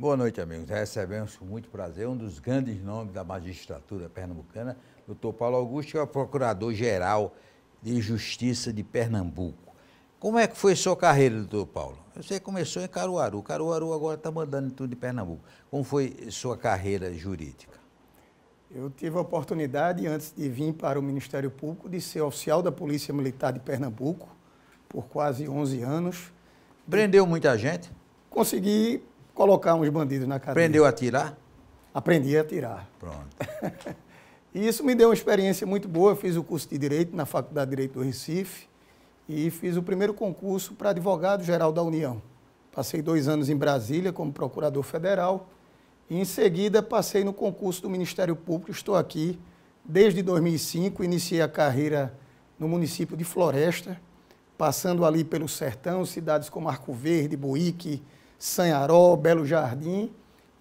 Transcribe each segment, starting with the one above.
Boa noite, amigos. Recebemos com é muito prazer um dos grandes nomes da magistratura pernambucana, doutor Paulo Augusto, que é o Procurador-Geral de Justiça de Pernambuco. Como é que foi sua carreira, doutor Paulo? Você começou em Caruaru. Caruaru agora está mandando em tudo de Pernambuco. Como foi sua carreira jurídica? Eu tive a oportunidade, antes de vir para o Ministério Público, de ser oficial da Polícia Militar de Pernambuco por quase 11 anos. Prendeu muita gente? Consegui colocar uns bandidos na cadeia. Aprendeu a tirar? Aprendi a tirar. Pronto. e isso me deu uma experiência muito boa. Eu fiz o curso de Direito na Faculdade de Direito do Recife e fiz o primeiro concurso para advogado-geral da União. Passei dois anos em Brasília como procurador federal e, em seguida, passei no concurso do Ministério Público. Estou aqui desde 2005, iniciei a carreira no município de Floresta, passando ali pelo sertão, cidades como Arco Verde, Buíque, Sanharó, Belo Jardim,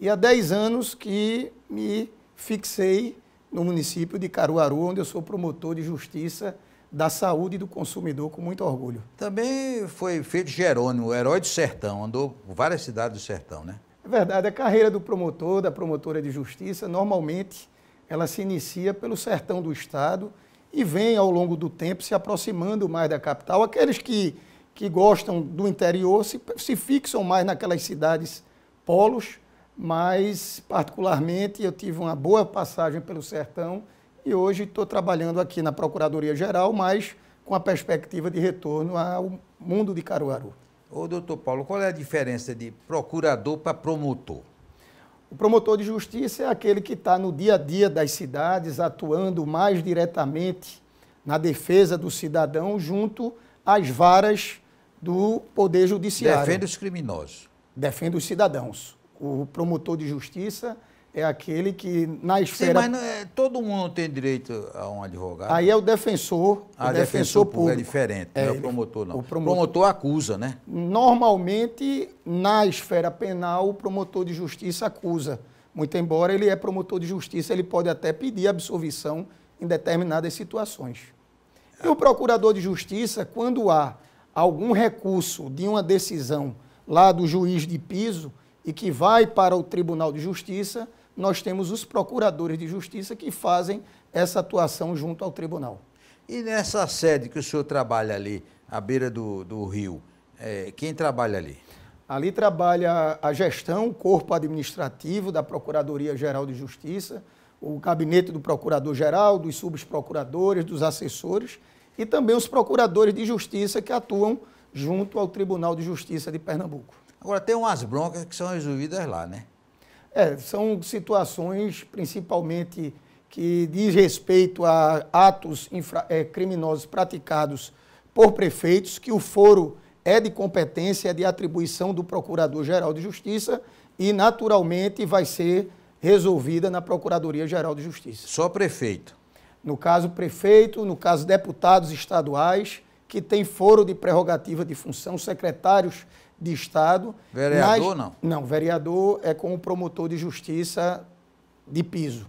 e há 10 anos que me fixei no município de Caruaru, onde eu sou promotor de justiça da saúde do consumidor com muito orgulho. Também foi feito Jerônimo, o herói do sertão, andou por várias cidades do sertão, né? É verdade, a carreira do promotor, da promotora de justiça, normalmente ela se inicia pelo sertão do estado e vem ao longo do tempo se aproximando mais da capital. Aqueles que que gostam do interior se, se fixam mais naquelas cidades polos, mas particularmente eu tive uma boa passagem pelo sertão e hoje estou trabalhando aqui na Procuradoria Geral, mas com a perspectiva de retorno ao mundo de Caruaru. Ô, doutor Paulo, qual é a diferença de procurador para promotor? O promotor de justiça é aquele que está no dia a dia das cidades, atuando mais diretamente na defesa do cidadão junto às varas do Poder Judiciário. Defende os criminosos. Defende os cidadãos. O promotor de justiça é aquele que na esfera. Sim, mas é, todo mundo tem direito a um advogado. Aí é o defensor. A o ah, defensor, defensor público. É diferente, é, não é o promotor, não. O promotor, promotor acusa, né? Normalmente, na esfera penal, o promotor de justiça acusa. Muito embora ele é promotor de justiça, ele pode até pedir absolvição em determinadas situações. E o procurador de justiça, quando há algum recurso de uma decisão lá do juiz de piso e que vai para o Tribunal de Justiça, nós temos os procuradores de justiça que fazem essa atuação junto ao tribunal. E nessa sede que o senhor trabalha ali, à beira do, do rio, é, quem trabalha ali? Ali trabalha a gestão, o corpo administrativo da Procuradoria-Geral de Justiça, o gabinete do procurador-geral, dos subprocuradores, dos assessores e também os procuradores de justiça que atuam junto ao Tribunal de Justiça de Pernambuco. Agora, tem umas broncas que são resolvidas lá, né? É, são situações principalmente que diz respeito a atos infra, é, criminosos praticados por prefeitos, que o foro é de competência, é de atribuição do Procurador-Geral de Justiça e, naturalmente, vai ser resolvida na Procuradoria-Geral de Justiça. Só prefeito? no caso prefeito, no caso deputados estaduais, que têm foro de prerrogativa de função, secretários de Estado. Vereador, não? Não, vereador é com o promotor de justiça de piso.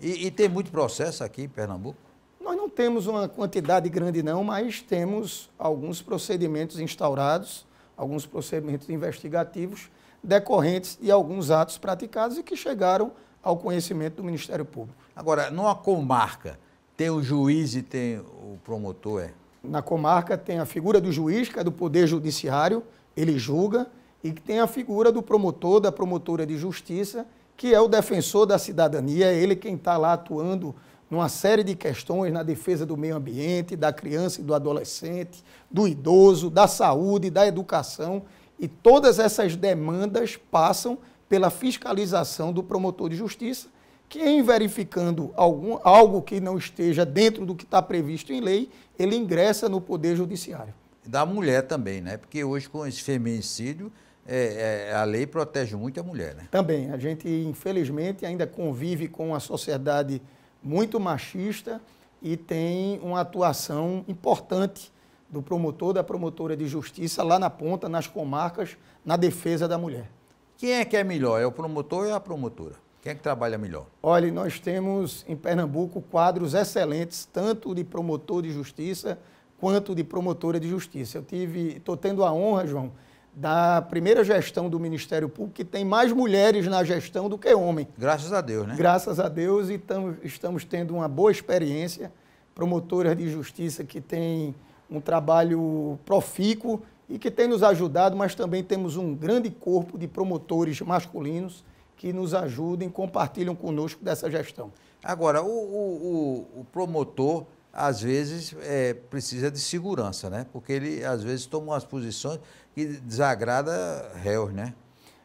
E, e, tem muito processo aqui em Pernambuco? Nós não temos uma quantidade grande, não, mas temos alguns procedimentos instaurados, alguns procedimentos investigativos decorrentes de alguns atos praticados e que chegaram ao conhecimento do Ministério Público. Agora, numa comarca, tem o juiz e tem o promotor, é? Na comarca tem a figura do juiz, que é do Poder Judiciário, ele julga, e que tem a figura do promotor, da promotora de justiça, que é o defensor da cidadania, é ele quem está lá atuando numa série de questões na defesa do meio ambiente, da criança e do adolescente, do idoso, da saúde, da educação. E todas essas demandas passam pela fiscalização do promotor de justiça, quem verificando algum, algo que não esteja dentro do que está previsto em lei, ele ingressa no Poder Judiciário. Da mulher também, né? Porque hoje, com esse feminicídio, é, é, a lei protege muito a mulher, né? Também. A gente, infelizmente, ainda convive com uma sociedade muito machista e tem uma atuação importante do promotor, da promotora de justiça lá na ponta, nas comarcas, na defesa da mulher. Quem é que é melhor? É o promotor ou é a promotora? Quem é que trabalha melhor? Olha, nós temos em Pernambuco quadros excelentes, tanto de promotor de justiça quanto de promotora de justiça. Eu tive, estou tendo a honra, João, da primeira gestão do Ministério Público que tem mais mulheres na gestão do que homens. Graças a Deus, né? Graças a Deus e tam, estamos tendo uma boa experiência. Promotoras de justiça que têm um trabalho profícuo e que tem nos ajudado, mas também temos um grande corpo de promotores masculinos que nos ajudem, compartilham conosco dessa gestão. Agora, o, o, o promotor, às vezes, é, precisa de segurança, né? Porque ele, às vezes, toma umas posições que desagrada réus, né?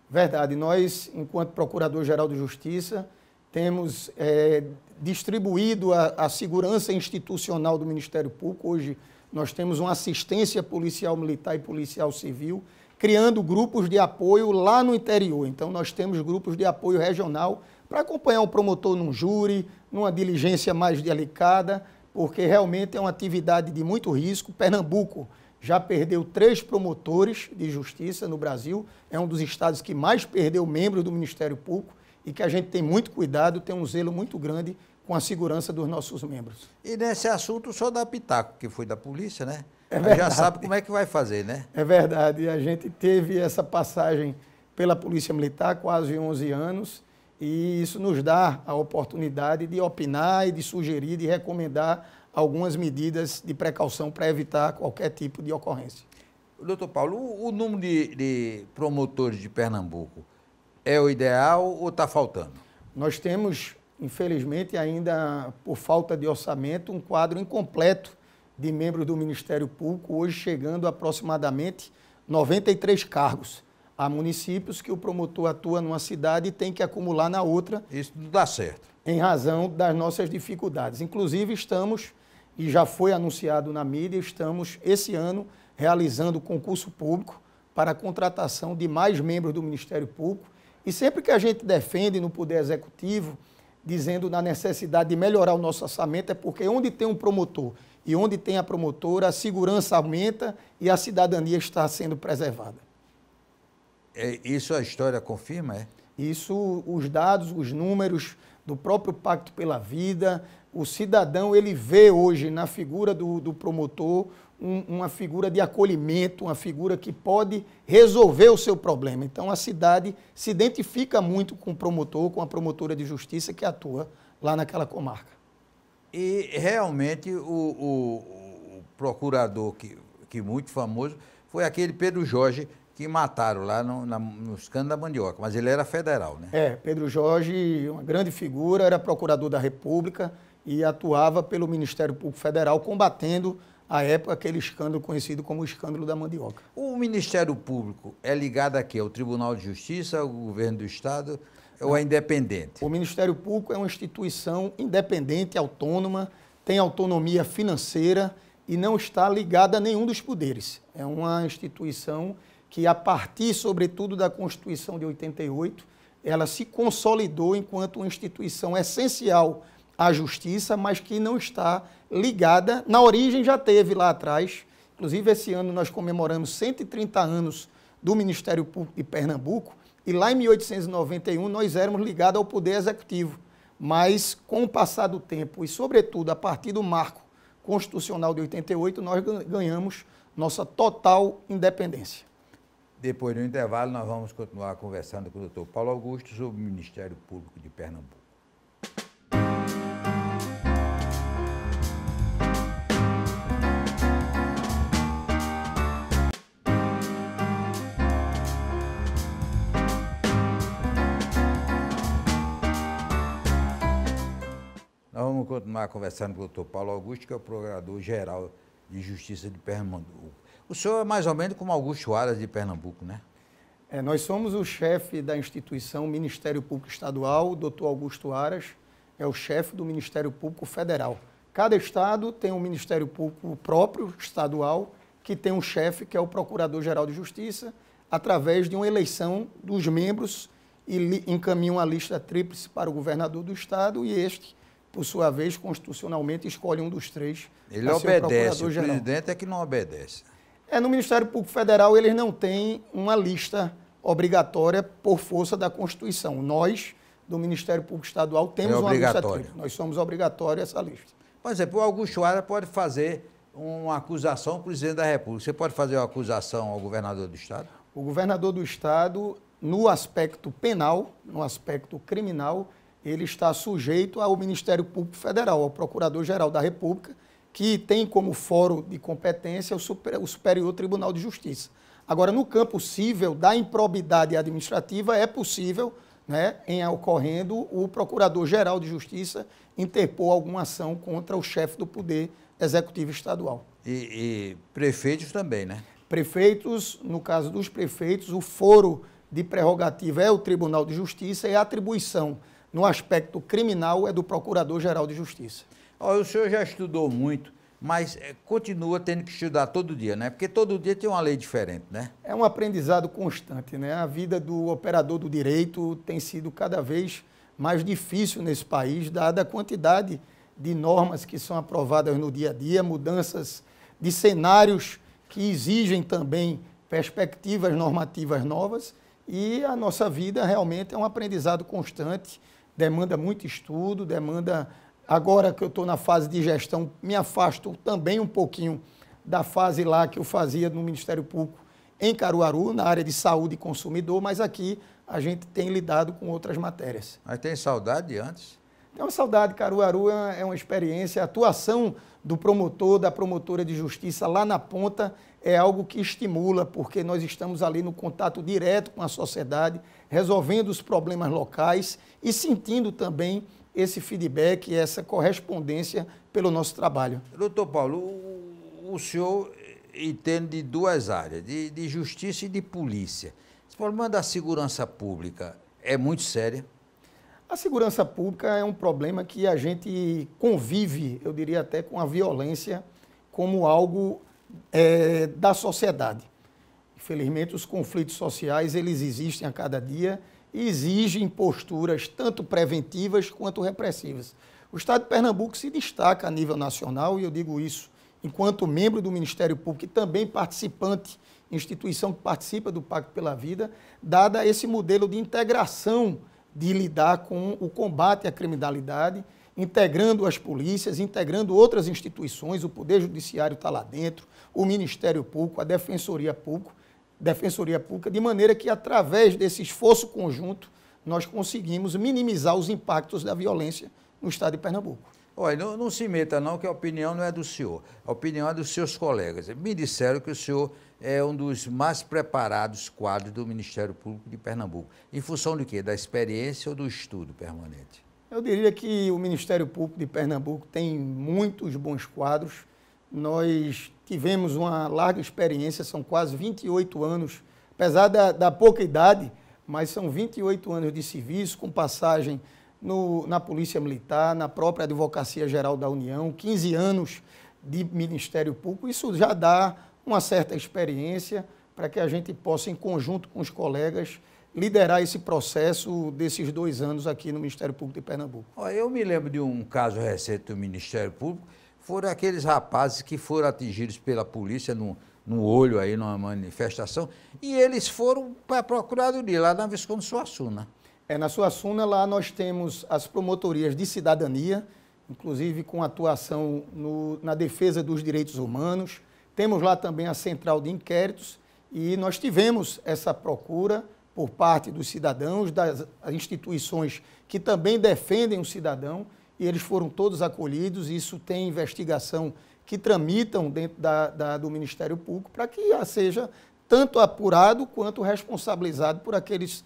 Verdade. Nós, enquanto Procurador-Geral de Justiça, temos é, distribuído a, a, segurança institucional do Ministério Público. Hoje nós temos uma assistência policial militar e policial civil criando grupos de apoio lá no interior. Então, nós temos grupos de apoio regional para acompanhar um promotor num júri, numa diligência mais delicada, porque realmente é uma atividade de muito risco. Pernambuco já perdeu três promotores de justiça no Brasil, é um dos estados que mais perdeu membros do Ministério Público e que a gente tem muito cuidado, tem um zelo muito grande com a segurança dos nossos membros. E nesse assunto, só da Pitaco, que foi da polícia, né? É já sabe como é que vai fazer, né? É verdade. A gente teve essa passagem pela Polícia Militar, quase 11 anos, e isso nos dá a oportunidade de opinar e de sugerir, de recomendar algumas medidas de precaução para evitar qualquer tipo de ocorrência. Doutor Paulo, o número de, de promotores de Pernambuco é o ideal ou está faltando? Nós temos, infelizmente, ainda por falta de orçamento, um quadro incompleto de membros do Ministério Público, hoje chegando a aproximadamente 93 cargos. Há municípios que o promotor atua numa cidade e tem que acumular na outra. Isso não dá certo. Em razão das nossas dificuldades. Inclusive, estamos, e já foi anunciado na mídia, estamos esse ano realizando concurso público para a contratação de mais membros do Ministério Público. E sempre que a gente defende no Poder Executivo, dizendo na necessidade de melhorar o nosso orçamento, é porque onde tem um promotor e onde tem a promotora, a segurança aumenta e a cidadania está sendo preservada. É, isso a história confirma, é? Isso, os dados, os números do próprio Pacto pela Vida, o cidadão ele vê hoje na figura do, do promotor um, uma figura de acolhimento, uma figura que pode resolver o seu problema. Então a cidade se identifica muito com o promotor, com a promotora de justiça que atua lá naquela comarca. E realmente o, o, o procurador que, que muito famoso foi aquele Pedro Jorge que mataram lá no, na, nos da mandioca, mas ele era federal, né? É, Pedro Jorge, uma grande figura, era procurador da República e atuava pelo Ministério Público Federal combatendo à época aquele escândalo conhecido como o escândalo da mandioca. O Ministério Público é ligado aqui ao Tribunal de Justiça, ao governo do estado? Ou é independente? O Ministério Público é uma instituição independente, autônoma, tem autonomia financeira e não está ligada a nenhum dos poderes. É uma instituição que, a partir, sobretudo, da Constituição de 88, ela se consolidou enquanto uma instituição essencial à justiça, mas que não está ligada. Na origem, já teve lá atrás. Inclusive, esse ano nós comemoramos 130 anos do Ministério Público de Pernambuco e lá em 1891 nós éramos ligados ao poder executivo, mas com o passar do tempo e sobretudo a partir do marco constitucional de 88 nós ganhamos nossa total independência. Depois do intervalo nós vamos continuar conversando com o Dr. Paulo Augusto sobre o Ministério Público de Pernambuco. nós conversando com o doutor Paulo Augusto, que é o Procurador-Geral de Justiça de Pernambuco. O senhor é mais ou menos como Augusto Aras de Pernambuco, né? É, nós somos o chefe da instituição Ministério Público Estadual, o doutor Augusto Aras é o chefe do Ministério Público Federal. Cada estado tem um Ministério Público próprio, estadual, que tem um chefe, que é o Procurador-Geral de Justiça, através de uma eleição dos membros e encaminham a lista tríplice para o governador do estado e este por sua vez, constitucionalmente escolhe um dos três. Ele obedece, o, o presidente é que não obedece. É, no Ministério Público Federal eles não têm uma lista obrigatória por força da Constituição. Nós, do Ministério Público Estadual, é temos é uma lista tríplice. Nós somos obrigatórios essa lista. É, por exemplo, o Augusto Ara pode fazer uma acusação ao presidente da República. Você pode fazer uma acusação ao governador do Estado? O governador do Estado, no aspecto penal, no aspecto criminal, ele está sujeito ao Ministério Público Federal, ao Procurador-Geral da República, que tem como fórum de competência o, super, o Superior Tribunal de Justiça. Agora, no campo civil da improbidade administrativa, é possível, né, em ocorrendo, o Procurador-Geral de Justiça interpor alguma ação contra o chefe do Poder Executivo Estadual. E, e prefeitos também, né? Prefeitos, no caso dos prefeitos, o foro de prerrogativa é o Tribunal de Justiça e a atribuição no aspecto criminal é do Procurador-Geral de Justiça. Olha, o senhor já estudou muito, mas eh, continua tendo que estudar todo dia, né? Porque todo dia tem uma lei diferente, né? É um aprendizado constante, né? A vida do operador do direito tem sido cada vez mais difícil nesse país, dada a quantidade de normas que são aprovadas no dia a dia, mudanças de cenários que exigem também perspectivas normativas novas e a nossa vida realmente é um aprendizado constante demanda muito estudo, demanda. Agora que eu estou na fase de gestão, me afasto também um pouquinho da fase lá que eu fazia no Ministério Público em Caruaru, na área de saúde e consumidor, mas aqui a gente tem lidado com outras matérias. Mas tem saudade de antes? Tem uma saudade. Caruaru é, é uma experiência. A atuação do promotor, da promotora de justiça lá na ponta é algo que estimula, porque nós estamos ali no contato direto com a sociedade, resolvendo os problemas locais e sentindo também esse feedback, essa correspondência pelo nosso trabalho. Doutor Paulo, o, o senhor entende de duas áreas, de, de justiça e de polícia. Esse problema da segurança pública é muito séria? A segurança pública é um problema que a gente convive, eu diria até, com a violência como algo é, da sociedade. Infelizmente, os conflitos sociais eles existem a cada dia e exigem posturas tanto preventivas quanto repressivas. O Estado de Pernambuco se destaca a nível nacional, e eu digo isso enquanto membro do Ministério Público e também participante, instituição que participa do Pacto pela Vida, dada esse modelo de integração de lidar com o combate à criminalidade, integrando as polícias, integrando outras instituições, o Poder Judiciário está lá dentro, o Ministério Público, a Defensoria Pública, Defensoria Pública, de maneira que, através desse esforço conjunto, nós conseguimos minimizar os impactos da violência no estado de Pernambuco. Olha, não, não, se meta não, que a opinião não é do senhor, a opinião é dos seus colegas. Me disseram que o senhor é um dos mais preparados quadros do Ministério Público de Pernambuco. Em função de quê? Da experiência ou do estudo permanente? Eu diria que o Ministério Público de Pernambuco tem muitos bons quadros. Nós tivemos uma larga experiência, são quase 28 anos, apesar da, da pouca idade, mas são 28 anos de serviço, com passagem no, na Polícia Militar, na própria Advocacia Geral da União, 15 anos de Ministério Público. Isso já dá uma certa experiência para que a gente possa, em conjunto com os colegas, liderar esse processo desses dois anos aqui no Ministério Público de Pernambuco. Eu me lembro de um caso recente do Ministério Público, foram aqueles rapazes que foram atingidos pela polícia no, no olho aí, numa manifestação, e eles foram para a Procuradoria, lá na Visconde Suassuna. É, na Suassuna, lá nós temos as promotorias de cidadania, inclusive com atuação no, na defesa dos direitos humanos. Temos lá também a central de inquéritos e nós tivemos essa procura por parte dos cidadãos, das instituições que também defendem o cidadão, e eles foram todos acolhidos. Isso tem investigação que tramitam dentro da, da, do Ministério Público para que seja tanto apurado quanto responsabilizado por aqueles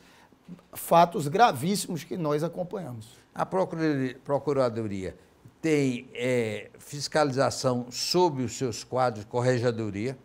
fatos gravíssimos que nós acompanhamos. A Procuradoria, tem é, fiscalização sobre os seus quadros, corregedoria?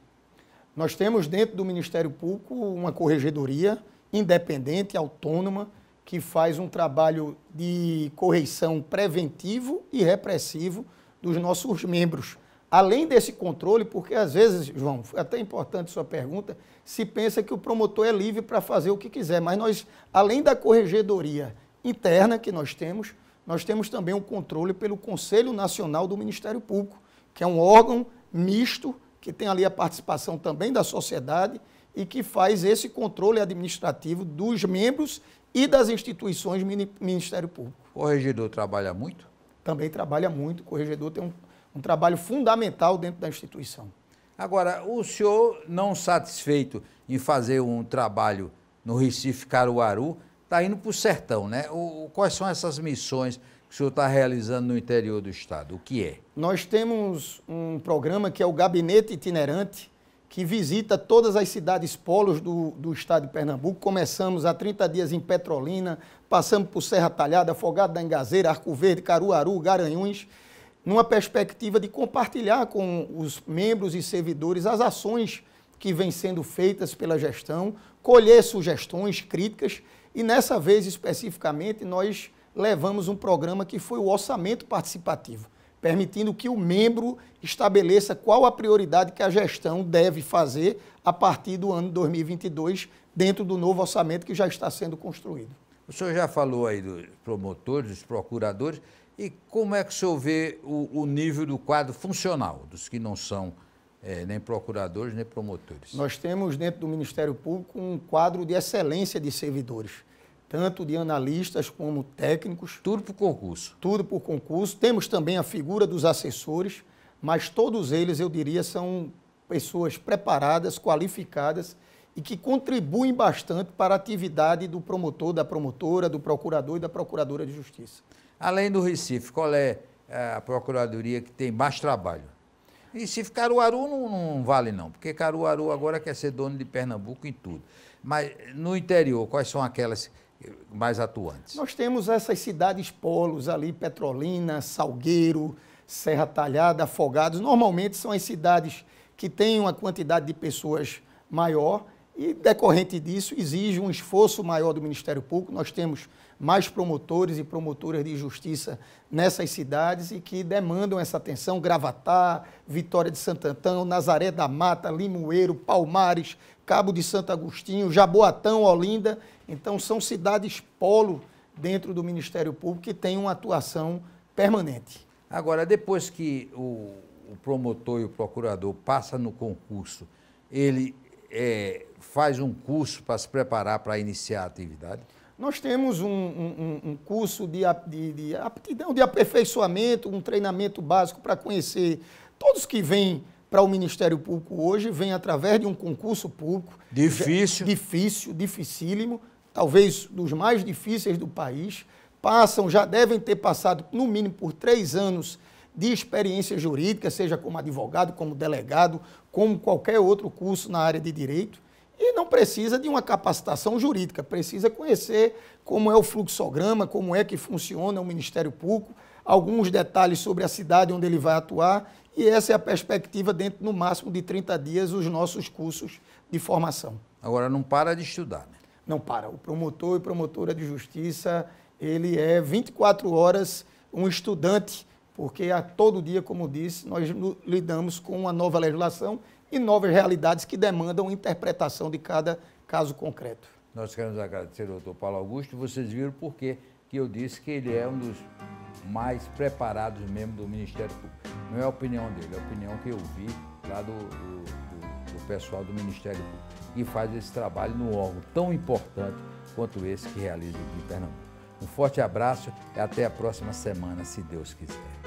Nós temos dentro do Ministério Público uma corregedoria independente, autônoma, que faz um trabalho de correição preventivo e repressivo dos nossos membros Além desse controle, porque às vezes, João, é até importante sua pergunta, se pensa que o promotor é livre para fazer o que quiser, mas nós, além da corregedoria interna que nós temos, nós temos também um controle pelo Conselho Nacional do Ministério Público, que é um órgão misto que tem ali a participação também da sociedade e que faz esse controle administrativo dos membros e das instituições do Ministério Público. O corregedor trabalha muito? Também trabalha muito. O corregedor tem um um trabalho fundamental dentro da instituição. Agora, o senhor, não satisfeito em fazer um trabalho no Recife Caruaru, está indo para o sertão, né? O, quais são essas missões que o senhor está realizando no interior do estado? O que é? Nós temos um programa que é o Gabinete Itinerante, que visita todas as cidades polos do, do estado de Pernambuco. Começamos há 30 dias em Petrolina, passamos por Serra Talhada, Afogado da Engazeira, Arco Verde, Caruaru, Garanhuns numa perspectiva de compartilhar com os membros e servidores as ações que vêm sendo feitas pela gestão, colher sugestões, críticas, e nessa vez especificamente nós levamos um programa que foi o orçamento participativo, permitindo que o membro estabeleça qual a prioridade que a gestão deve fazer a partir do ano 2022 dentro do novo orçamento que já está sendo construído. O senhor já falou aí dos promotores, dos procuradores, e como é que o senhor vê o, o nível do quadro funcional, dos que não são é, nem procuradores nem promotores? Nós temos dentro do Ministério Público um quadro de excelência de servidores, tanto de analistas como técnicos. Tudo por concurso. Tudo por concurso. Temos também a figura dos assessores, mas todos eles, eu diria, são pessoas preparadas, qualificadas e que contribuem bastante para a atividade do promotor, da promotora, do procurador e da procuradora de justiça. Além do Recife, qual é, é a procuradoria que tem mais trabalho? Recife, Caruaru não, não vale não, porque Caruaru agora quer ser dono de Pernambuco em tudo. Mas no interior, quais são aquelas mais atuantes? Nós temos essas cidades polos ali, Petrolina, Salgueiro, Serra Talhada, Afogados. Normalmente são as cidades que têm uma quantidade de pessoas maior e, decorrente disso, exige um esforço maior do Ministério Público. Nós temos mais promotores e promotoras de justiça nessas cidades e que demandam essa atenção. Gravatar, Vitória de Santo Antão, Nazaré da Mata, Limoeiro, Palmares, Cabo de Santo Agostinho, Jaboatão, Olinda. Então, são cidades polo dentro do Ministério Público que tem uma atuação permanente. Agora, depois que o, o promotor e o procurador passam no concurso, ele é, faz um curso para se preparar para iniciar a atividade? Nós temos um, um, um curso de, de, de, aptidão, de aperfeiçoamento, um treinamento básico para conhecer todos que vêm para o Ministério Público hoje, vêm através de um concurso público. Difícil. Difícil, dificílimo, talvez dos mais difíceis do país. Passam, já devem ter passado no mínimo por três anos de experiência jurídica, seja como advogado, como delegado, como qualquer outro curso na área de direito, e não precisa de uma capacitação jurídica, precisa conhecer como é o fluxograma, como é que funciona o Ministério Público, alguns detalhes sobre a cidade onde ele vai atuar, e essa é a perspectiva dentro, no máximo, de 30 dias, os nossos cursos de formação. Agora, não para de estudar, né? Não para. O promotor e promotora de justiça, ele é 24 horas um estudante porque a todo dia, como disse, nós lidamos com uma nova legislação e novas realidades que demandam interpretação de cada caso concreto. Nós queremos agradecer ao doutor Paulo Augusto. Vocês viram por que eu disse que ele é um dos mais preparados membros do Ministério Público. Não é a opinião dele, é a opinião que eu vi lá do, do, do, do pessoal do Ministério Público, que faz esse trabalho no órgão tão importante quanto esse que realiza aqui em Pernambuco. Um forte abraço e até a próxima semana, se Deus quiser.